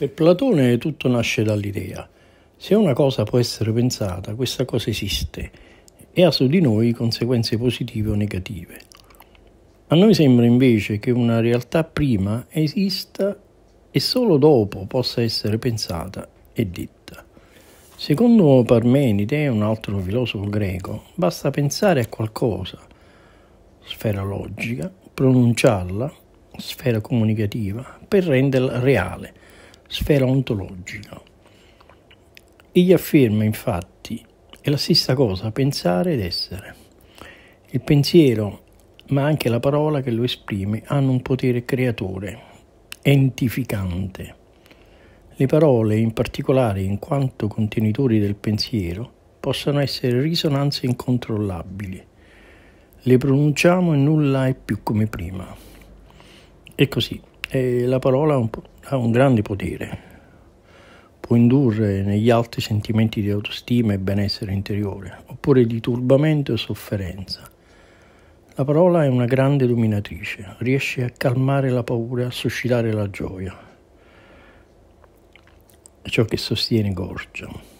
Per Platone tutto nasce dall'idea. Se una cosa può essere pensata, questa cosa esiste e ha su di noi conseguenze positive o negative. A noi sembra invece che una realtà prima esista e solo dopo possa essere pensata e detta. Secondo Parmenide, un altro filosofo greco, basta pensare a qualcosa, sfera logica, pronunciarla, sfera comunicativa, per renderla reale sfera ontologica. Egli afferma infatti è la stessa cosa pensare ed essere. Il pensiero, ma anche la parola che lo esprime, hanno un potere creatore, entificante. Le parole, in particolare in quanto contenitori del pensiero, possono essere risonanze incontrollabili. Le pronunciamo e nulla è più come prima. E così. E la parola ha un, ha un grande potere, può indurre negli altri sentimenti di autostima e benessere interiore, oppure di turbamento e sofferenza. La parola è una grande dominatrice, riesce a calmare la paura, a suscitare la gioia. È ciò che sostiene Gorgia.